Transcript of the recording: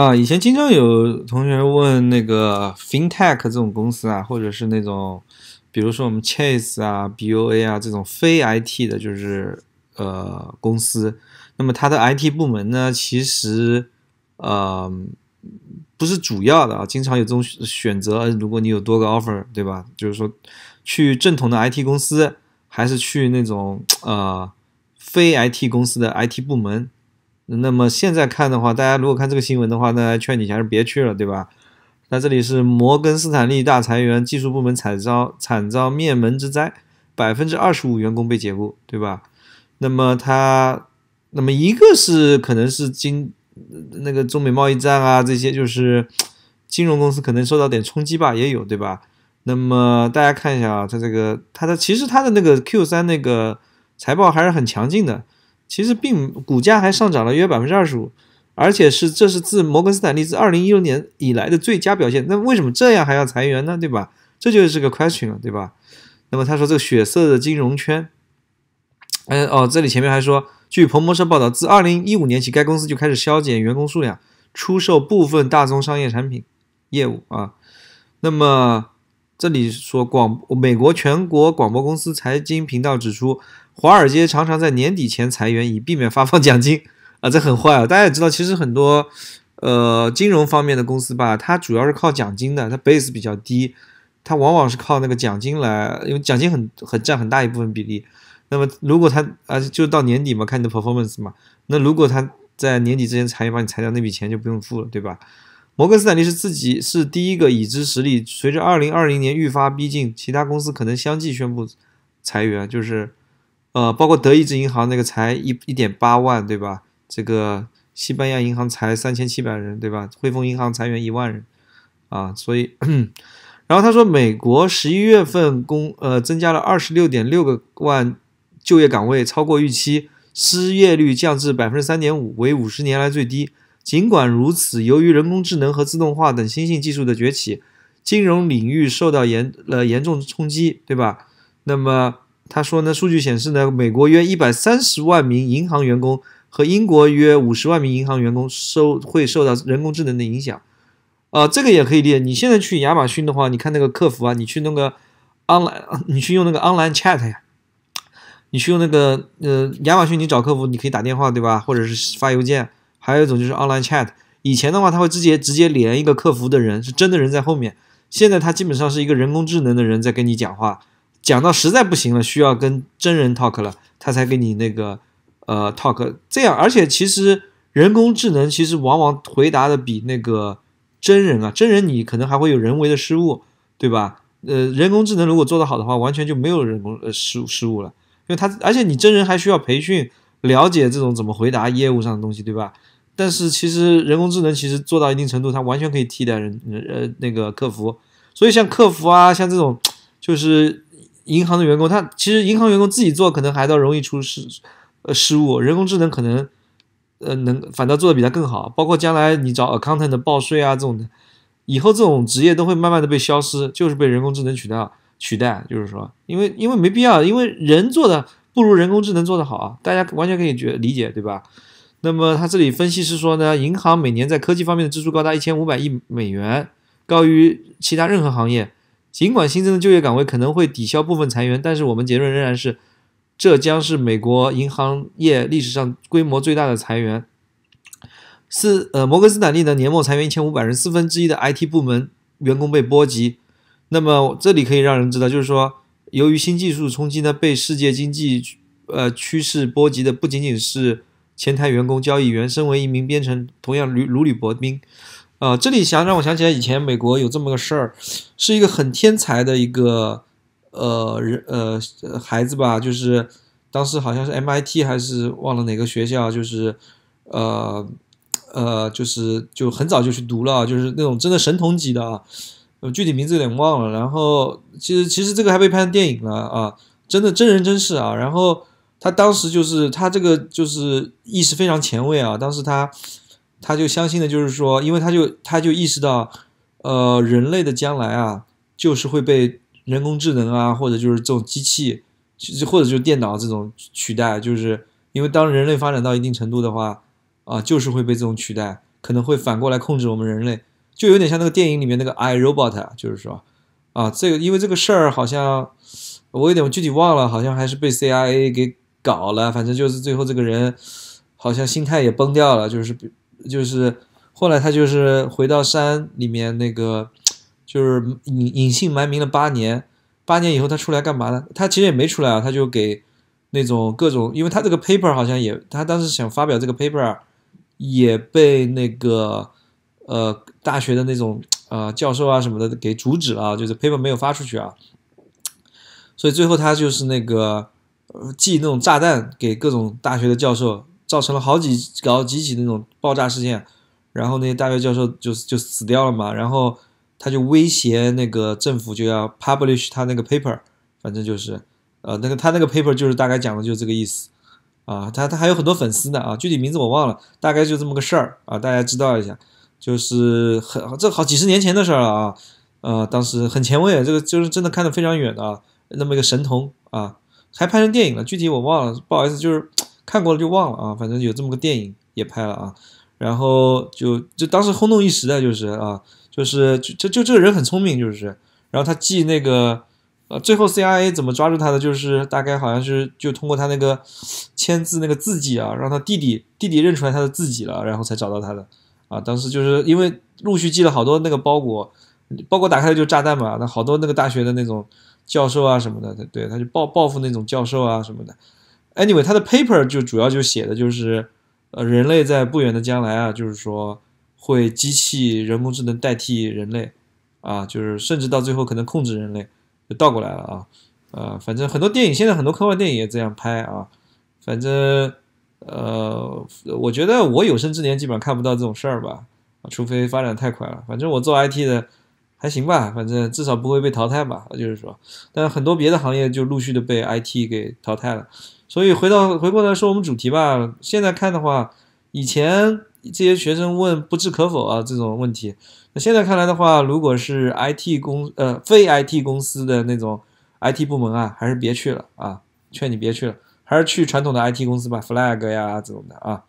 啊，以前经常有同学问那个 fintech 这种公司啊，或者是那种，比如说我们 Chase 啊、B o A 啊这种非 IT 的，就是呃公司，那么它的 IT 部门呢，其实呃不是主要的啊。经常有这种选择，如果你有多个 offer，对吧？就是说去正统的 IT 公司，还是去那种呃非 IT 公司的 IT 部门。那么现在看的话，大家如果看这个新闻的话，那劝你还是别去了，对吧？那这里是摩根斯坦利大裁员，技术部门惨遭惨遭灭门之灾，百分之二十五员工被解雇，对吧？那么他，那么一个是可能是经那个中美贸易战啊，这些就是金融公司可能受到点冲击吧，也有，对吧？那么大家看一下啊，它这个它的其实它的那个 Q 三那个财报还是很强劲的。其实并股价还上涨了约百分之二十五，而且是这是自摩根斯坦利自二零一六年以来的最佳表现。那为什么这样还要裁员呢？对吧？这就是个 question 了，对吧？那么他说这个血色的金融圈，嗯哦，这里前面还说，据彭博社报道，自二零一五年起，该公司就开始削减员工数量，出售部分大宗商业产品业务啊。那么这里说广美国全国广播公司财经频道指出。华尔街常常在年底前裁员，以避免发放奖金啊，这很坏啊！大家也知道，其实很多呃金融方面的公司吧，它主要是靠奖金的，它 base 比较低，它往往是靠那个奖金来，因为奖金很很占很大一部分比例。那么如果它啊就到年底嘛，看你的 performance 嘛，那如果他在年底之前裁员把你裁掉，那笔钱就不用付了，对吧？摩根斯坦利是自己是第一个已知实例，随着二零二零年愈发逼近，其他公司可能相继宣布裁员，就是。呃，包括德意志银行那个才一一点八万，对吧？这个西班牙银行才三千七百人，对吧？汇丰银行裁员一万人，啊，所以，然后他说，美国十一月份工呃增加了二十六点六个万就业岗位，超过预期，失业率降至百分之三点五，为五十年来最低。尽管如此，由于人工智能和自动化等新兴技术的崛起，金融领域受到严呃严重冲击，对吧？那么。他说呢，数据显示呢，美国约一百三十万名银行员工和英国约五十万名银行员工收会受到人工智能的影响，啊，这个也可以列。你现在去亚马逊的话，你看那个客服啊，你去弄个 online，你去用那个 online chat 呀，你去用那个呃，亚马逊你找客服，你可以打电话对吧，或者是发邮件，还有一种就是 online chat。以前的话，他会直接直接连一个客服的人，是真的人在后面，现在他基本上是一个人工智能的人在跟你讲话。讲到实在不行了，需要跟真人 talk 了，他才给你那个呃 talk。这样，而且其实人工智能其实往往回答的比那个真人啊，真人你可能还会有人为的失误，对吧？呃，人工智能如果做得好的话，完全就没有人工呃失失误了，因为它而且你真人还需要培训，了解这种怎么回答业务上的东西，对吧？但是其实人工智能其实做到一定程度，它完全可以替代人呃那个客服。所以像客服啊，像这种就是。银行的员工，他其实银行员工自己做可能还倒容易出失，呃失误。人工智能可能，呃能反倒做的比他更好。包括将来你找 accountant 报税啊这种的，以后这种职业都会慢慢的被消失，就是被人工智能取代取代。就是说，因为因为没必要，因为人做的不如人工智能做得好啊，大家完全可以觉理解，对吧？那么他这里分析是说呢，银行每年在科技方面的支出高达一千五百亿美元，高于其他任何行业。尽管新增的就业岗位可能会抵消部分裁员，但是我们结论仍然是，这将是美国银行业历史上规模最大的裁员。四呃，摩根斯坦利呢年末裁员一千五百人，四分之一的 IT 部门员工被波及。那么这里可以让人知道，就是说，由于新技术冲击呢，被世界经济呃趋势波及的不仅仅是前台员工、交易员，身为一名编程同样如如履薄冰。啊，这里想让我想起来以前美国有这么个事儿，是一个很天才的一个呃人呃孩子吧，就是当时好像是 MIT 还是忘了哪个学校，就是呃呃就是就很早就去读了，就是那种真的神童级的啊，呃、具体名字有点忘了。然后其实其实这个还被拍成电影了啊，真的真人真事啊。然后他当时就是他这个就是意识非常前卫啊，当时他。他就相信的，就是说，因为他就他就意识到，呃，人类的将来啊，就是会被人工智能啊，或者就是这种机器，或者就是电脑这种取代，就是因为当人类发展到一定程度的话，啊，就是会被这种取代，可能会反过来控制我们人类，就有点像那个电影里面那个 I Robot，就是说，啊，这个因为这个事儿好像我有点具体忘了，好像还是被 CIA 给搞了，反正就是最后这个人好像心态也崩掉了，就是。就是后来他就是回到山里面那个，就是隐隐姓埋名了八年。八年以后他出来干嘛呢？他其实也没出来啊，他就给那种各种，因为他这个 paper 好像也，他当时想发表这个 paper 也被那个呃大学的那种呃教授啊什么的给阻止了，就是 paper 没有发出去啊。所以最后他就是那个寄那种炸弹给各种大学的教授。造成了好几搞几起那种爆炸事件，然后那些大学教授就就死掉了嘛，然后他就威胁那个政府就要 publish 他那个 paper，反正就是，呃，那个他那个 paper 就是大概讲的就是这个意思，啊，他他还有很多粉丝呢啊，具体名字我忘了，大概就这么个事儿啊，大家知道一下，就是很这好几十年前的事儿了啊，呃，当时很前卫，这个就是真的看得非常远的啊，那么一个神童啊，还拍成电影了，具体我忘了，不好意思，就是。看过了就忘了啊，反正有这么个电影也拍了啊，然后就就当时轰动一时的，就是啊，就是就就这个人很聪明，就是，然后他记那个，呃，最后 CIA 怎么抓住他的，就是大概好像是就通过他那个签字那个字迹啊，让他弟弟弟弟认出来他的字迹了，然后才找到他的啊，当时就是因为陆续寄了好多那个包裹，包裹打开就炸弹嘛，那好多那个大学的那种教授啊什么的，对，他就报报复那种教授啊什么的。Anyway，他的 paper 就主要就写的就是，呃，人类在不远的将来啊，就是说会机器人工智能代替人类，啊，就是甚至到最后可能控制人类，就倒过来了啊，呃，反正很多电影，现在很多科幻电影也这样拍啊，反正，呃，我觉得我有生之年基本上看不到这种事儿吧，除非发展太快了，反正我做 IT 的。还行吧，反正至少不会被淘汰吧。就是说，但很多别的行业就陆续的被 IT 给淘汰了。所以回到回过来说我们主题吧。现在看的话，以前这些学生问不置可否啊这种问题，那现在看来的话，如果是 IT 公呃非 IT 公司的那种 IT 部门啊，还是别去了啊，劝你别去了，还是去传统的 IT 公司吧，flag 呀这种的啊。